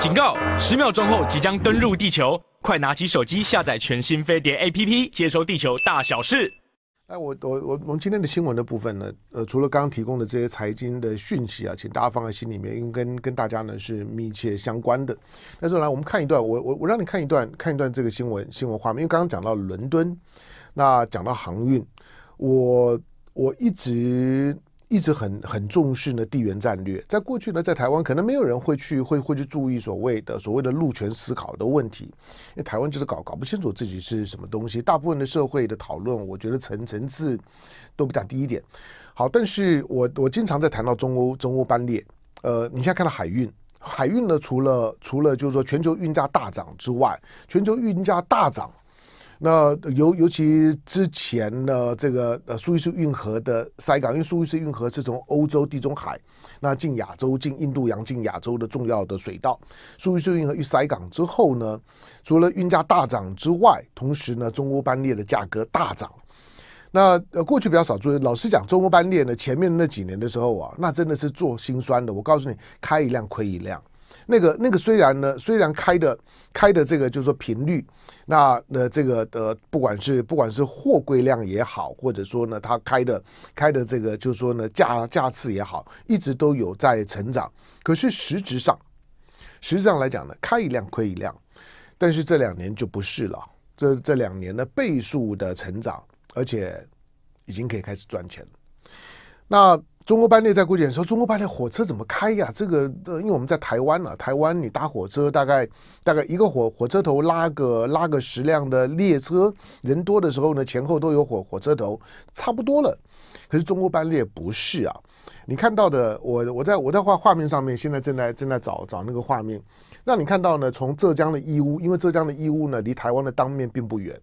警告！十秒钟后即将登陆地球，快拿起手机下载全新飞碟 APP，接收地球大小事。哎，我我我，我们今天的新闻的部分呢？呃，除了刚刚提供的这些财经的讯息啊，请大家放在心里面，因为跟跟大家呢是密切相关的。但是来，我们看一段，我我我让你看一段，看一段这个新闻新闻画面，因为刚刚讲到伦敦，那讲到航运，我我一直。一直很很重视呢地缘战略，在过去呢，在台湾可能没有人会去会会去注意所谓的所谓的陆权思考的问题，因为台湾就是搞搞不清楚自己是什么东西，大部分的社会的讨论，我觉得层层次都比较低一点。好，但是我我经常在谈到中欧中欧班列，呃，你现在看到海运，海运呢，除了除了就是说全球运价大涨之外，全球运价大涨。那尤尤其之前呢，这个呃苏伊士运河的塞港，因为苏伊士运河是从欧洲地中海那进亚洲、进印度洋、进亚洲的重要的水道。苏伊士运河一塞港之后呢，除了运价大涨之外，同时呢，中欧班列的价格大涨。那呃，过去比较少做，老实讲，中欧班列呢，前面那几年的时候啊，那真的是做心酸的。我告诉你，开一辆亏一辆。那个那个虽然呢，虽然开的开的这个就是说频率，那那这个呃不管是不管是货柜量也好，或者说呢他开的开的这个就是说呢价价次也好，一直都有在成长。可是实质上，实质上来讲呢，开一辆亏一辆，但是这两年就不是了。这这两年的倍数的成长，而且已经可以开始赚钱。那。中国班列在过检的时候，中国班列火车怎么开呀？这个，呃，因为我们在台湾啊，台湾你搭火车，大概大概一个火火车头拉个拉个十辆的列车，人多的时候呢，前后都有火火车头，差不多了。可是中国班列不是啊，你看到的，我我在我在画画面上面，现在正在正在找找那个画面。那你看到呢？从浙江的义乌，因为浙江的义乌呢，离台湾的当面并不远。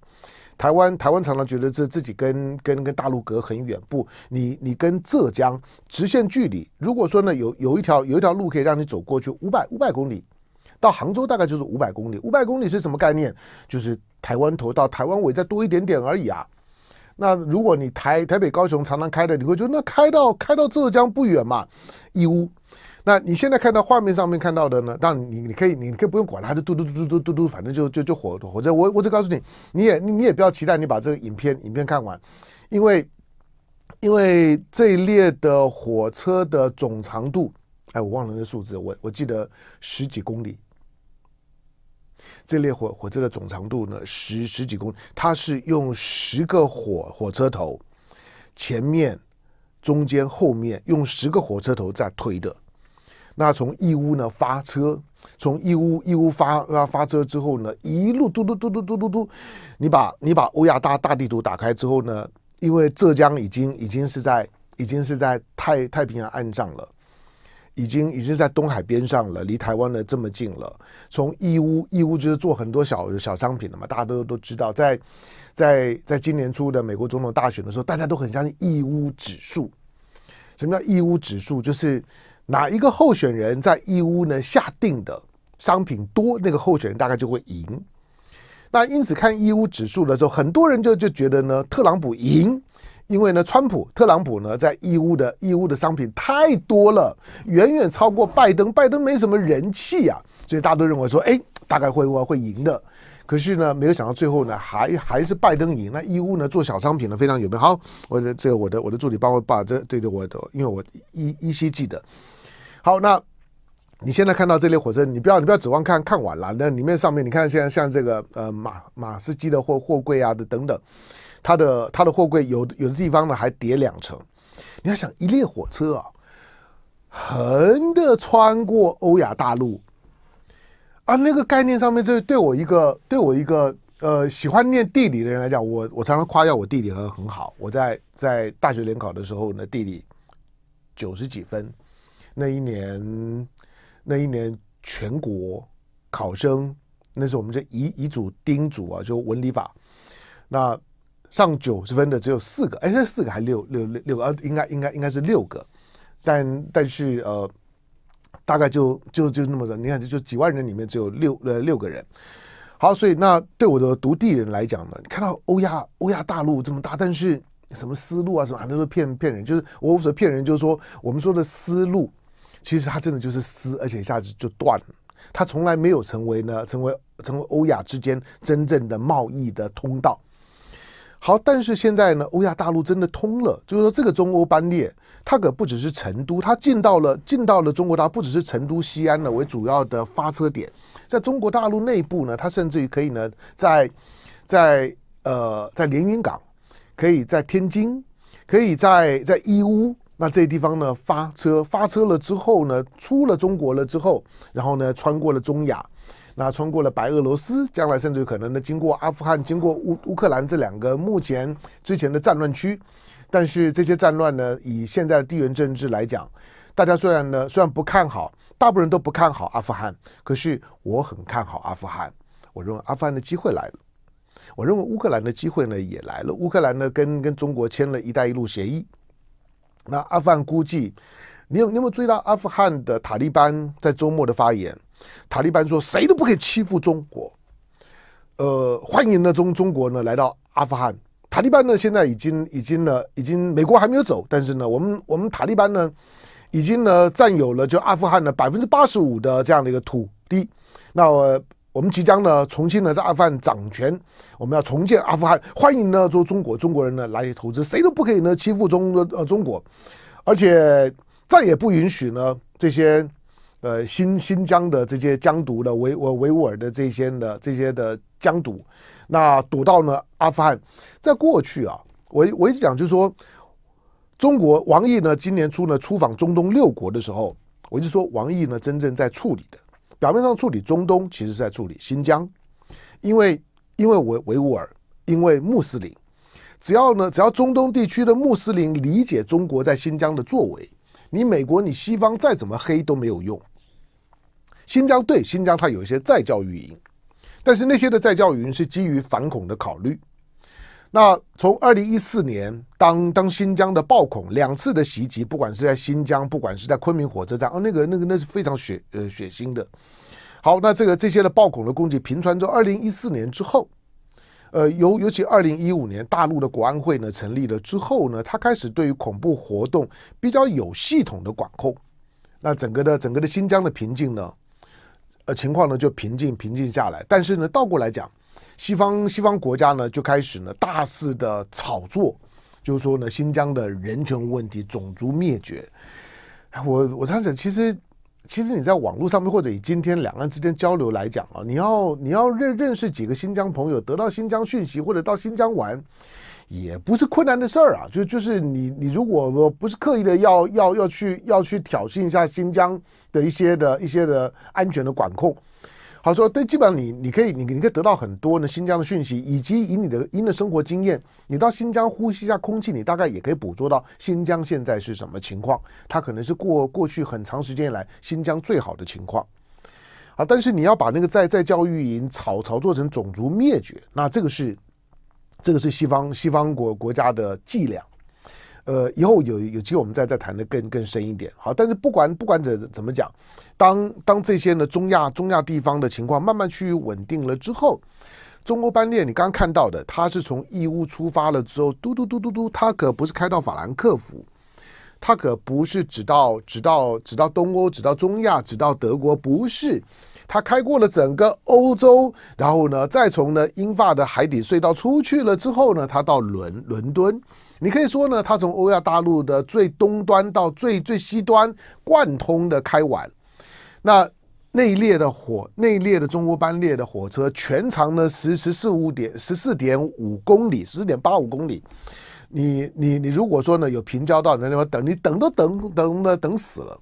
台湾台湾常常觉得这自己跟跟跟大陆隔很远，不，你你跟浙江直线距离，如果说呢有有一条有一条路可以让你走过去五百五百公里，到杭州大概就是五百公里，五百公里是什么概念？就是台湾头到台湾尾再多一点点而已啊。那如果你台台北高雄常常开的，你会觉得那开到开到浙江不远嘛，义乌。那你现在看到画面上面看到的呢？当然，你你可以，你可以不用管它就嘟嘟嘟嘟嘟嘟嘟，反正就就就火火车。我我只告诉你，你也你也不要期待你把这个影片影片看完，因为因为这一列的火车的总长度，哎，我忘了那数字，我我记得十几公里。这列火火车的总长度呢十十几公，它是用十个火火车头，前面、中间、后面用十个火车头在推的。那从义乌呢发车，从义乌义乌发发发车之后呢，一路嘟嘟嘟嘟嘟嘟嘟，你把你把欧亚大大地图打开之后呢，因为浙江已经已经是在已经是在太太平洋岸上了，已经已经在东海边上了，离台湾的这么近了。从义乌义乌就是做很多小小商品的嘛，大家都都知道，在在在今年初的美国总统大选的时候，大家都很相信义乌指数。什么叫义乌指数？就是。哪一个候选人在义乌呢下定的商品多，那个候选人大概就会赢。那因此看义乌指数的时候，很多人就就觉得呢，特朗普赢，因为呢，川普特朗普呢在义乌的义乌的商品太多了，远远超过拜登，拜登没什么人气啊，所以大家都认为说，哎，大概会会会赢的。可是呢，没有想到最后呢，还还是拜登赢。那义乌呢做小商品呢非常有名。好，我的这个我的我的助理帮我把这对的我，的，因为我依依稀记得。好，那你现在看到这列火车，你不要你不要指望看看完了。那里面上面你看，现在像这个呃马马斯基的货货柜啊的等等，它的它的货柜有有的地方呢还叠两层。你要想一列火车啊，横的穿过欧亚大陆啊，那个概念上面，这对我一个对我一个呃喜欢念地理的人来讲，我我常常夸耀我地理很很好。我在在大学联考的时候呢，地理九十几分。那一年，那一年全国考生，那是我们这乙乙组、丁组啊，就文理法，那上九十分的只有四个，哎，四个还六六六六个，应该应该应该是六个，但但是呃，大概就就就那么着，你看，这就几万人里面只有六呃六个人。好，所以那对我的独地人来讲呢，你看到欧亚欧亚大陆这么大，但是什么思路啊，什么很多都骗骗人，就是我所骗人，就是说我们说的思路。其实它真的就是丝，而且一下子就断了。它从来没有成为呢，成为成为欧亚之间真正的贸易的通道。好，但是现在呢，欧亚大陆真的通了。就是说，这个中欧班列，它可不只是成都，它进到了进到了中国大陆，不只是成都、西安呢为主要的发车点，在中国大陆内部呢，它甚至于可以呢，在在呃，在连云港，可以在天津，可以在在义乌。那这些地方呢？发车发车了之后呢？出了中国了之后，然后呢？穿过了中亚，那穿过了白俄罗斯，将来甚至可能呢，经过阿富汗，经过乌乌克兰这两个目前之前的战乱区。但是这些战乱呢，以现在的地缘政治来讲，大家虽然呢虽然不看好，大部分人都不看好阿富汗，可是我很看好阿富汗。我认为阿富汗的机会来了。我认为乌克兰的机会呢也来了。乌克兰呢跟跟中国签了一带一路协议。那阿富汗估计，你有你有没有注意到阿富汗的塔利班在周末的发言？塔利班说谁都不可以欺负中国，呃，欢迎呢中中国呢来到阿富汗。塔利班呢现在已经已经呢已经，美国还没有走，但是呢我们我们塔利班呢已经呢占有了就阿富汗呢百分之八十五的这样的一个土地。那我。我们即将呢重新呢在阿富汗掌权，我们要重建阿富汗，欢迎呢做中国中国人呢来投资，谁都不可以呢欺负中呃中国，而且再也不允许呢这些呃新新疆的这些疆独的维维吾尔的这些的这些的疆独，那堵到呢阿富汗，在过去啊，我我一直讲就是说，中国王毅呢今年初呢出访中东六国的时候，我一直说王毅呢真正在处理的。表面上处理中东，其实是在处理新疆，因为因为维维吾尔，因为穆斯林，只要呢，只要中东地区的穆斯林理解中国在新疆的作为，你美国你西方再怎么黑都没有用。新疆对新疆，它有一些再教育营，但是那些的再教育营是基于反恐的考虑。那从二零一四年，当当新疆的暴恐两次的袭击，不管是在新疆，不管是在昆明火车站，哦，那个那个那是非常血呃血腥的。好，那这个这些的暴恐的攻击平川之后，二零一四年之后，呃，尤尤其二零一五年大陆的国安会呢成立了之后呢，他开始对于恐怖活动比较有系统的管控。那整个的整个的新疆的平静呢，呃，情况呢就平静平静下来。但是呢，倒过来讲。西方西方国家呢就开始呢大肆的炒作，就是说呢新疆的人权问题、种族灭绝。我我这样讲，其实其实你在网络上面或者以今天两岸之间交流来讲啊，你要你要认认识几个新疆朋友，得到新疆讯息或者到新疆玩，也不是困难的事儿啊。就就是你你如果不是刻意的要要要去要去挑衅一下新疆的一些的一些的安全的管控。他说：“但基本上你你可以你你可以得到很多呢新疆的讯息，以及以你的因的生活经验，你到新疆呼吸一下空气，你大概也可以捕捉到新疆现在是什么情况。它可能是过过去很长时间以来新疆最好的情况。啊，但是你要把那个在在教育营炒炒作成种族灭绝，那这个是这个是西方西方国国家的伎俩。”呃，以后有有机会我们再再谈的更更深一点。好，但是不管不管怎怎么讲，当当这些呢中亚中亚地方的情况慢慢趋于稳定了之后，中欧班列你刚刚看到的，它是从义乌出发了之后，嘟嘟嘟嘟嘟，它可不是开到法兰克福，它可不是只到只到只到东欧，只到中亚，只到德国，不是，它开过了整个欧洲，然后呢，再从呢英法的海底隧道出去了之后呢，它到伦伦敦。你可以说呢，它从欧亚大陆的最东端到最最西端贯通的开完，那那一列的火，那一列的中国班列的火车，全长呢十十四五点十四点五公里，十四点八五公里。你你你如果说呢有平交道，那地方等你等都等等的等死了。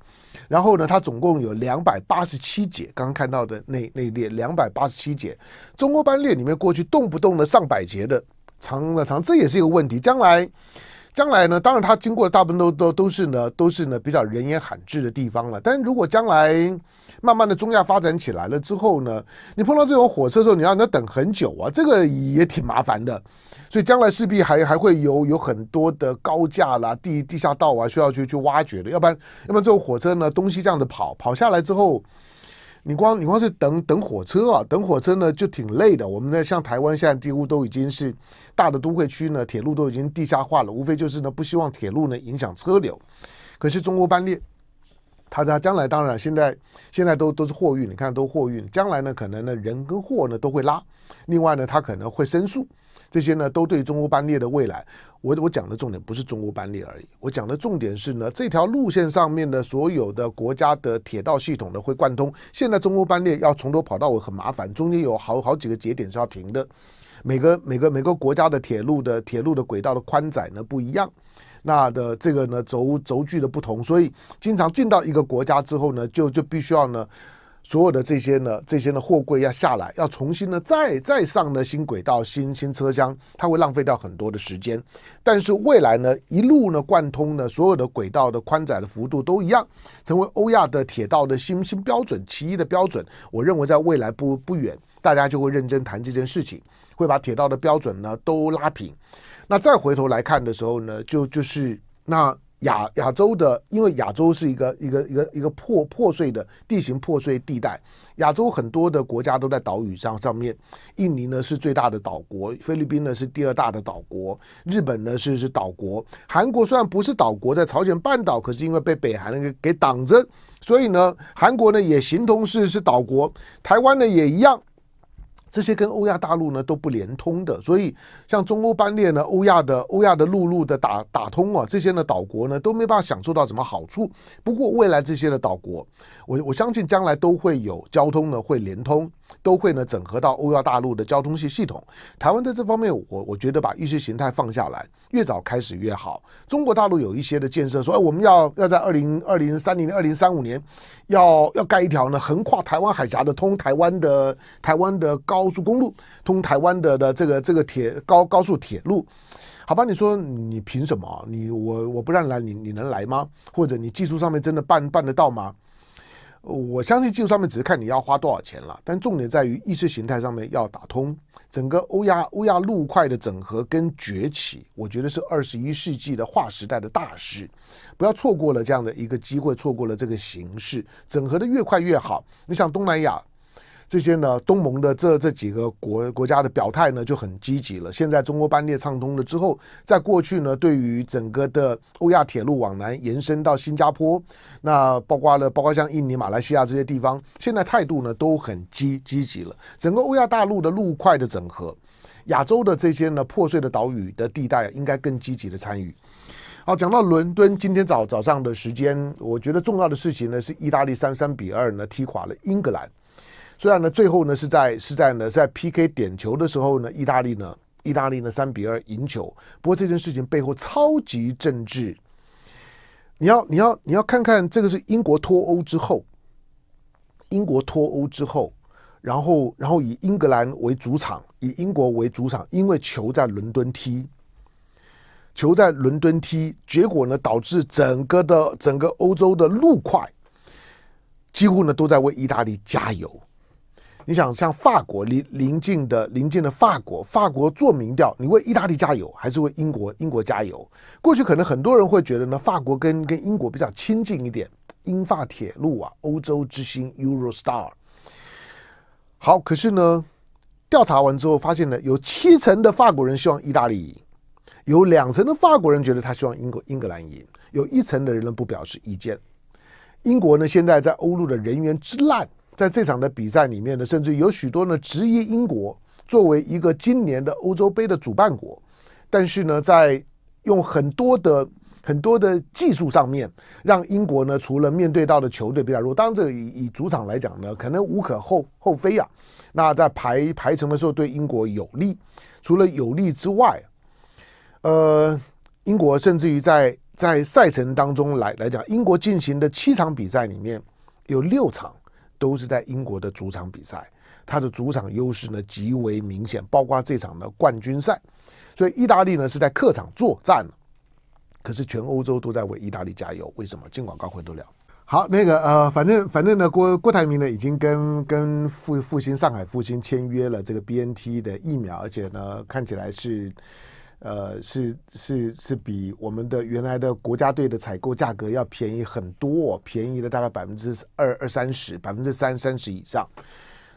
然后呢，它总共有两百八十七节，刚刚看到的那那列两百八十七节中国班列里面过去动不动的上百节的。长了长，这也是一个问题。将来，将来呢？当然，它经过的大部分都都都是呢，都是呢比较人烟罕至的地方了。但是如果将来慢慢的中亚发展起来了之后呢，你碰到这种火车的时候，你要你要等很久啊，这个也挺麻烦的。所以将来势必还还会有有很多的高架啦、地地下道啊需要去去挖掘的，要不然要不然这种火车呢东西这样子跑跑下来之后。你光你光是等等火车啊，等火车呢就挺累的。我们呢像台湾现在几乎都已经是大的都会区呢，铁路都已经地下化了，无非就是呢不希望铁路呢影响车流。可是中国班列。他他将来当然现在现在都都是货运，你看都货运。将来呢，可能呢人跟货呢都会拉。另外呢，他可能会申诉，这些呢都对中欧班列的未来。我我讲的重点不是中欧班列而已，我讲的重点是呢这条路线上面的所有的国家的铁道系统呢会贯通。现在中欧班列要从头跑到尾很麻烦，中间有好好几个节点是要停的。每个每个每个国家的铁路的铁路的轨道的宽窄呢不一样。那的这个呢，轴轴距的不同，所以经常进到一个国家之后呢，就就必须要呢，所有的这些呢，这些呢，货柜要下来，要重新呢，再再上呢，新轨道、新新车厢，它会浪费掉很多的时间。但是未来呢，一路呢贯通呢，所有的轨道的宽窄的幅度都一样，成为欧亚的铁道的新新标准，其一的标准，我认为在未来不不远，大家就会认真谈这件事情，会把铁道的标准呢都拉平。那再回头来看的时候呢，就就是那亚亚洲的，因为亚洲是一个一个一个一个破破碎的地形破碎地带。亚洲很多的国家都在岛屿上上面。印尼呢是最大的岛国，菲律宾呢是第二大的岛国，日本呢是是岛国。韩国虽然不是岛国，在朝鲜半岛，可是因为被北韩那个给挡着，所以呢，韩国呢也形同是是岛国。台湾呢也一样。这些跟欧亚大陆呢都不连通的，所以像中欧班列呢、欧亚的欧亚的陆路的打打通啊，这些呢岛国呢都没办法享受到什么好处。不过未来这些的岛国，我我相信将来都会有交通呢会连通。都会呢整合到欧亚大陆的交通系系统。台湾在这方面，我我觉得把意识形态放下来，越早开始越好。中国大陆有一些的建设，说哎我们要要在二零二零三零二零三五年要要盖一条呢横跨台湾海峡的通台湾的台湾的高速公路，通台湾的的这个这个铁高高速铁路，好吧？你说你凭什么？你我我不让来，你你能来吗？或者你技术上面真的办办得到吗？我相信技术上面只是看你要花多少钱了，但重点在于意识形态上面要打通整个欧亚欧亚陆块的整合跟崛起，我觉得是二十一世纪的划时代的大事，不要错过了这样的一个机会，错过了这个形势，整合的越快越好。你像东南亚。这些呢，东盟的这这几个国国家的表态呢就很积极了。现在中国班列畅通了之后，在过去呢，对于整个的欧亚铁路往南延伸到新加坡，那包括了包括像印尼、马来西亚这些地方，现在态度呢都很积积极了。整个欧亚大陆的陆块的整合，亚洲的这些呢破碎的岛屿的地带，应该更积极的参与。好，讲到伦敦，今天早早上的时间，我觉得重要的事情呢是意大利三三比二呢踢垮了英格兰。虽然呢，最后呢是在是在呢在 PK 点球的时候呢，意大利呢意大利呢三比二赢球。不过这件事情背后超级政治，你要你要你要看看这个是英国脱欧之后，英国脱欧之后，然后然后以英格兰为主场，以英国为主场，因为球在伦敦踢，球在伦敦踢，结果呢导致整个的整个欧洲的路块几乎呢都在为意大利加油。你想像法国邻邻近的邻近的法国，法国做民调，你为意大利加油还是为英国英国加油？过去可能很多人会觉得呢，法国跟跟英国比较亲近一点，英法铁路啊，欧洲之星 Eurostar。好，可是呢，调查完之后发现呢，有七成的法国人希望意大利赢，有两成的法国人觉得他希望英国英格兰赢，有一成的人呢不表示意见。英国呢，现在在欧陆的人员之烂。在这场的比赛里面呢，甚至有许多呢，质疑英国作为一个今年的欧洲杯的主办国，但是呢，在用很多的很多的技术上面，让英国呢，除了面对到的球队比较弱，当然这个以以主场来讲呢，可能无可厚厚非啊。那在排排程的时候，对英国有利。除了有利之外，呃，英国甚至于在在赛程当中来来讲，英国进行的七场比赛里面有六场。都是在英国的主场比赛，他的主场优势呢极为明显，包括这场的冠军赛，所以意大利呢是在客场作战可是全欧洲都在为意大利加油，为什么？进广告回得了。好，那个呃，反正反正呢，郭郭台铭呢已经跟跟复复兴上海复兴签约了这个 B N T 的疫苗，而且呢看起来是。呃，是是是比我们的原来的国家队的采购价格要便宜很多，便宜了大概百分之二二三十，百分之三三十以上。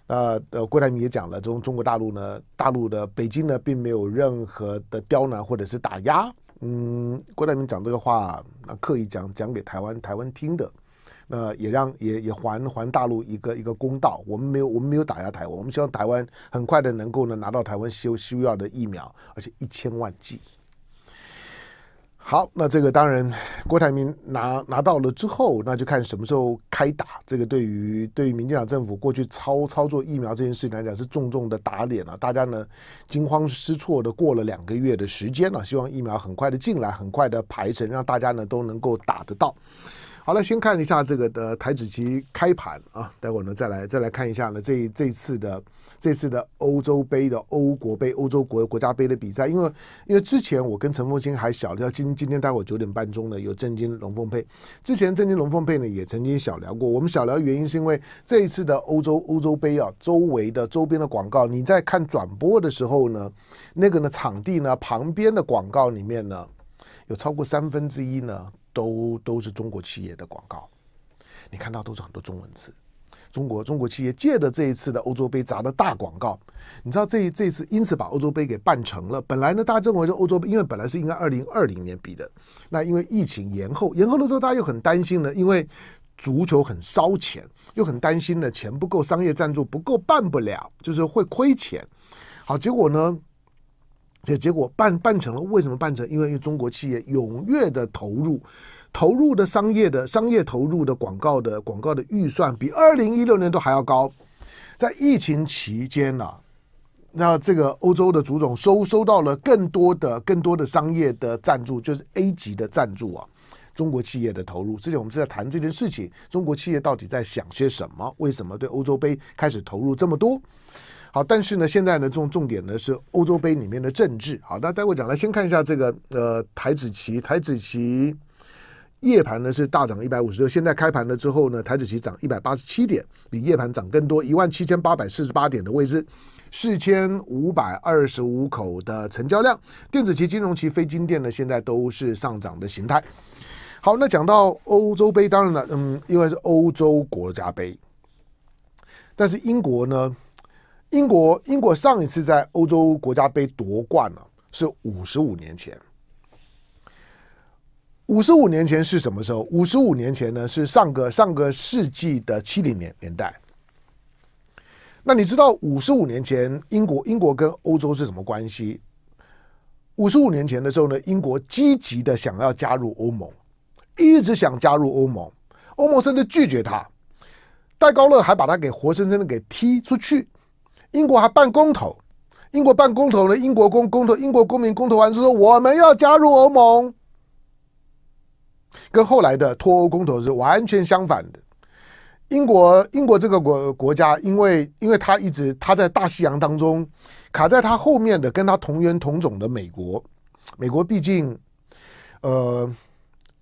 那呃，郭台铭也讲了，中中国大陆呢，大陆的北京呢，并没有任何的刁难或者是打压。嗯，郭台铭讲这个话，那刻意讲讲给台湾台湾听的。那也让也也还还大陆一个一个公道。我们没有我们没有打压台湾，我们希望台湾很快的能够呢拿到台湾需需要的疫苗，而且一千万剂。好，那这个当然，郭台铭拿拿到了之后，那就看什么时候开打。这个对于对于民进党政府过去操操作疫苗这件事情来讲，是重重的打脸了。大家呢惊慌失措的过了两个月的时间了，希望疫苗很快的进来，很快的排成，让大家呢都能够打得到。好了，先看一下这个的台子期开盘啊，待会呢再来再来看一下呢这这次的这次的欧洲杯的欧国杯欧洲国国家杯的比赛，因为因为之前我跟陈凤清还小聊今今天待会九点半钟呢有震惊龙凤配，之前震惊龙凤配呢也曾经小聊过，我们小聊原因是因为这一次的欧洲欧洲杯啊周围的周边的广告，你在看转播的时候呢，那个呢场地呢旁边的广告里面呢有超过三分之一呢。都都是中国企业的广告，你看到都是很多中文字。中国中国企业借的这一次的欧洲杯砸的大广告，你知道这这次因此把欧洲杯给办成了。本来呢，大家认为说欧洲杯，因为本来是应该二零二零年比的，那因为疫情延后，延后了之后大家又很担心呢，因为足球很烧钱，又很担心呢钱不够，商业赞助不够，办不了，就是会亏钱。好，结果呢？这结果办办成了，为什么办成？因为中国企业踊跃的投入，投入的商业的商业投入的广告的广告的预算比二零一六年都还要高。在疫情期间啊，那这个欧洲的足总收收到了更多的更多的商业的赞助，就是 A 级的赞助啊。中国企业的投入，之前我们是在谈这件事情，中国企业到底在想些什么？为什么对欧洲杯开始投入这么多？好，但是呢，现在呢，重重点呢是欧洲杯里面的政治。好，那待会讲来，先看一下这个呃台子旗，台子旗夜盘呢是大涨一百五十六，现在开盘了之后呢，台子旗涨一百八十七点，比夜盘涨更多，一万七千八百四十八点的位置，四千五百二十五口的成交量，电子旗、金融旗、非金电呢，现在都是上涨的形态。好，那讲到欧洲杯，当然了，嗯，因为是欧洲国家杯，但是英国呢？英国，英国上一次在欧洲国家杯夺冠了，是五十五年前。五十五年前是什么时候？五十五年前呢，是上个上个世纪的七零年年代。那你知道五十五年前英国英国跟欧洲是什么关系？五十五年前的时候呢，英国积极的想要加入欧盟，一直想加入欧盟，欧盟甚至拒绝他，戴高乐还把他给活生生的给踢出去。英国还办公投，英国办公投呢？英国公公投，英国公民公投完是说我们要加入欧盟，跟后来的脱欧公投是完全相反的。英国英国这个国国家，因为因为他一直他在大西洋当中卡在他后面的，跟他同源同种的美国，美国毕竟呃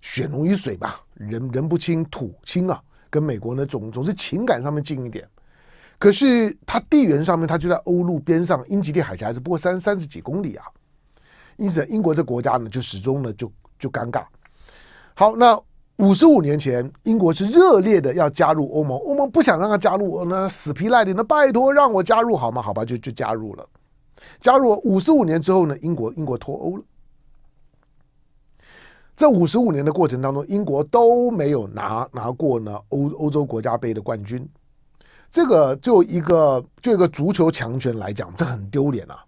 血浓于水吧，人人不亲土亲啊，跟美国呢总总是情感上面近一点。可是它地缘上面，它就在欧路边上，英吉利海峡，还是不过三三十几公里啊。因此，英国这国家呢，就始终呢，就就尴尬。好，那五十五年前，英国是热烈的要加入欧盟，欧盟不想让他加入，那死皮赖脸的拜托让我加入好吗？好吧，就就加入了。加入五十五年之后呢，英国英国脱欧了。这五十五年的过程当中，英国都没有拿拿过呢欧欧洲国家杯的冠军。这个就一个就一个足球强权来讲，这很丢脸啊！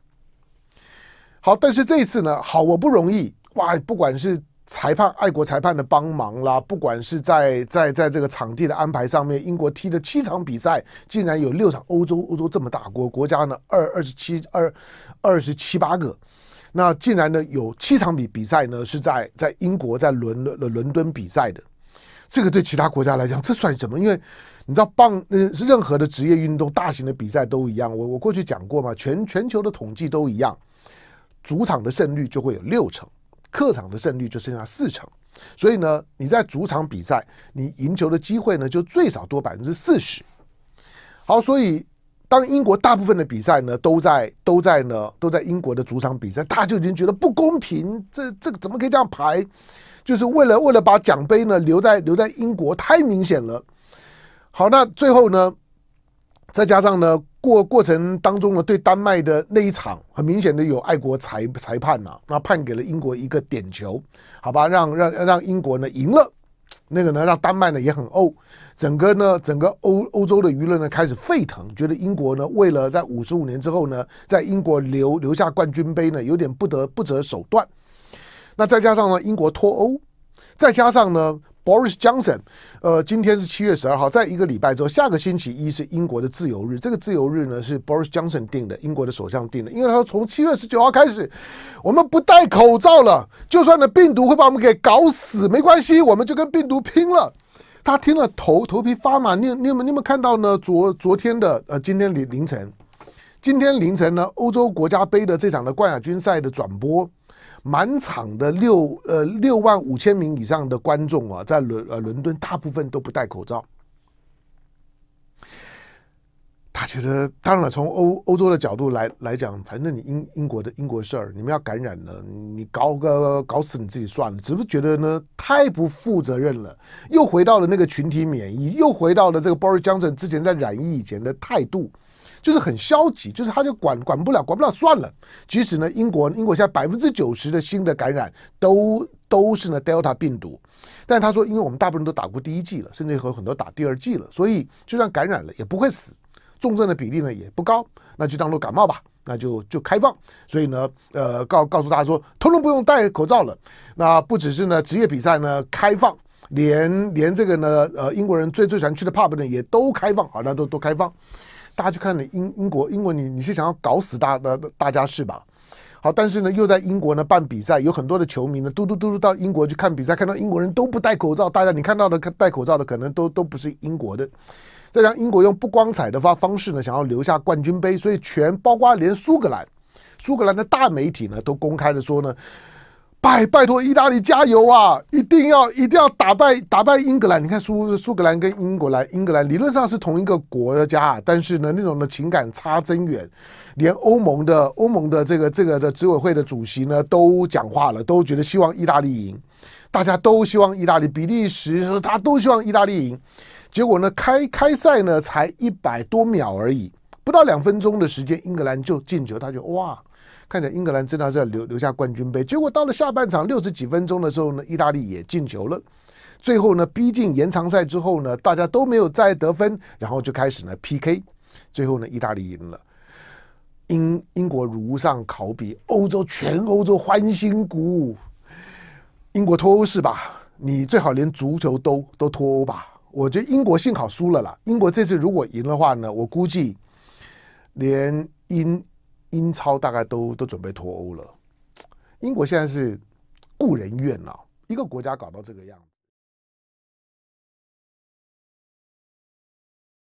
好，但是这一次呢，好，我不容易哇！不管是裁判、爱国裁判的帮忙啦，不管是在在在这个场地的安排上面，英国踢的七场比赛，竟然有六场欧洲，欧洲这么大国国家呢，二二十七二二十七八个，那竟然呢有七场比比赛呢是在在英国在伦伦伦敦比赛的，这个对其他国家来讲，这算什么？因为你知道棒呃是任何的职业运动，大型的比赛都一样。我我过去讲过嘛，全全球的统计都一样，主场的胜率就会有六成，客场的胜率就剩下四成。所以呢，你在主场比赛，你赢球的机会呢就最少多百分之四十。好，所以当英国大部分的比赛呢都在都在呢都在英国的主场比赛，他就已经觉得不公平。这这个怎么可以这样排？就是为了为了把奖杯呢留在留在英国，太明显了。好，那最后呢，再加上呢，过过程当中呢，对丹麦的那一场，很明显的有爱国裁裁判呐，那判给了英国一个点球，好吧，让让让英国呢赢了，那个呢让丹麦呢也很欧，整个呢整个欧欧洲的舆论呢开始沸腾，觉得英国呢为了在五十五年之后呢，在英国留留下冠军杯呢，有点不得不择手段，那再加上呢英国脱欧，再加上呢。Boris Johnson，呃，今天是七月十二号，在一个礼拜之后，下个星期一是英国的自由日。这个自由日呢，是 Boris Johnson 定的，英国的首相定的。因为他说，从七月十九号开始，我们不戴口罩了，就算呢病毒会把我们给搞死，没关系，我们就跟病毒拼了。他听了头头皮发麻。你你有你有看到呢？昨昨天的呃，今天凌凌晨，今天凌晨呢，欧洲国家杯的这场的冠亚军赛的转播。满场的六呃六万五千名以上的观众啊，在伦呃伦敦大部分都不戴口罩。他觉得，当然了，从欧欧洲的角度来来讲，反正你英英国的英国事儿，你们要感染了，你搞个搞死你自己算了。只是觉得呢，太不负责任了，又回到了那个群体免疫，又回到了这个 Boris Johnson 之前在染疫以前的态度。就是很消极，就是他就管管不了，管不了算了。即使呢，英国英国现在百分之九十的新的感染都都是呢 Delta 病毒，但他说，因为我们大部分都打过第一剂了，甚至和很多打第二剂了，所以就算感染了也不会死，重症的比例呢也不高，那就当做感冒吧，那就就开放。所以呢，呃，告告诉大家说，通通不用戴口罩了。那不只是呢职业比赛呢开放，连连这个呢呃英国人最最欢去的 pub 呢也都开放，啊，那都都开放。大家去看的英英国，英国你你是想要搞死大的大家是吧？好，但是呢又在英国呢办比赛，有很多的球迷呢嘟嘟嘟嘟到英国去看比赛，看到英国人都不戴口罩，大家你看到的戴口罩的可能都都不是英国的。再让英国用不光彩的方方式呢想要留下冠军杯，所以全包括连苏格兰，苏格兰的大媒体呢都公开的说呢。拜拜托，意大利加油啊！一定要一定要打败打败英格兰。你看苏苏格兰跟英格兰，英格兰理论上是同一个国家，但是呢，那种的情感差真远。连欧盟的欧盟的这个这个的执委会的主席呢，都讲话了，都觉得希望意大利赢，大家都希望意大利。比利时他都希望意大利赢。结果呢，开开赛呢，才一百多秒而已。不到两分钟的时间，英格兰就进球，他就哇，看着英格兰真的是要留留下冠军杯。结果到了下半场六十几分钟的时候呢，意大利也进球了。最后呢，逼近延长赛之后呢，大家都没有再得分，然后就开始呢 PK。最后呢，意大利赢了，英英国如上考比，欧洲全欧洲欢欣鼓舞。英国脱欧是吧？你最好连足球都都脱欧吧。我觉得英国幸好输了啦。英国这次如果赢的话呢，我估计。连英英超大概都都准备脱欧了，英国现在是故人怨了，一个国家搞到这个样子。